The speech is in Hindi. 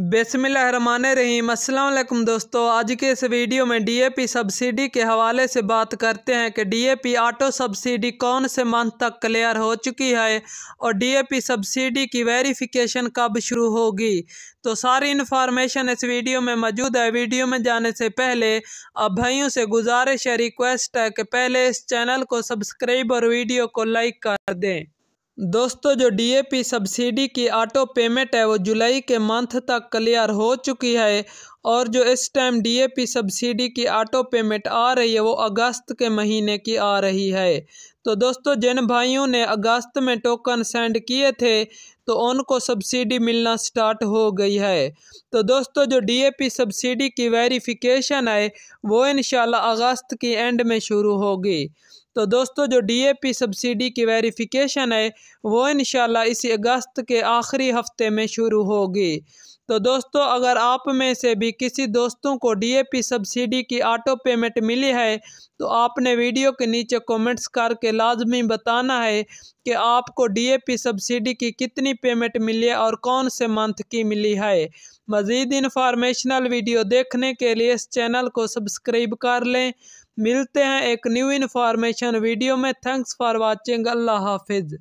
बसमिल रहीम अल्लाम दोस्तों आज के इस वीडियो में डीएपी सब्सिडी के हवाले से बात करते हैं कि डीएपी ऑटो सब्सिडी कौन से मंथ तक क्लियर हो चुकी है और डीएपी सब्सिडी की वेरिफिकेशन कब शुरू होगी तो सारी इन्फॉर्मेशन इस वीडियो में मौजूद है वीडियो में जाने से पहले अब भाइयों से गुजारिश है रिक्वेस्ट है कि पहले इस चैनल को सब्सक्राइब और वीडियो को लाइक कर दें दोस्तों जो डीएपी सब्सिडी की ऑटो पेमेंट है वो जुलाई के मंथ तक क्लियर हो चुकी है और जो इस टाइम डीएपी सब्सिडी की ऑटो पेमेंट आ रही है वो अगस्त के महीने की आ रही है तो दोस्तों जिन भाइयों ने अगस्त में टोकन सेंड किए थे तो उनको सब्सिडी मिलना स्टार्ट हो गई है तो दोस्तों जो डीएपी सब्सिडी की वेरिफिकेशन है वो इन अगस्त की एंड में शुरू होगी तो दोस्तों जो डीएपी सब्सिडी की वेरिफिकेशन है वो इन इसी अगस्त के आखिरी हफ्ते में शुरू होगी तो दोस्तों अगर आप में से भी किसी दोस्तों को डीएपी सब्सिडी की ऑटो पेमेंट मिली है तो आपने वीडियो के नीचे कमेंट्स करके लाजमी बताना है कि आपको डीएपी सब्सिडी की कितनी पेमेंट मिली है और कौन से मंथ की मिली है मज़ीद इन्फॉर्मेशनल वीडियो देखने के लिए इस चैनल को सब्सक्राइब कर लें मिलते हैं एक न्यू इन्फॉर्मेशन वीडियो में थैंक्स फॉर वॉचिंग अल्लाह हाफिज़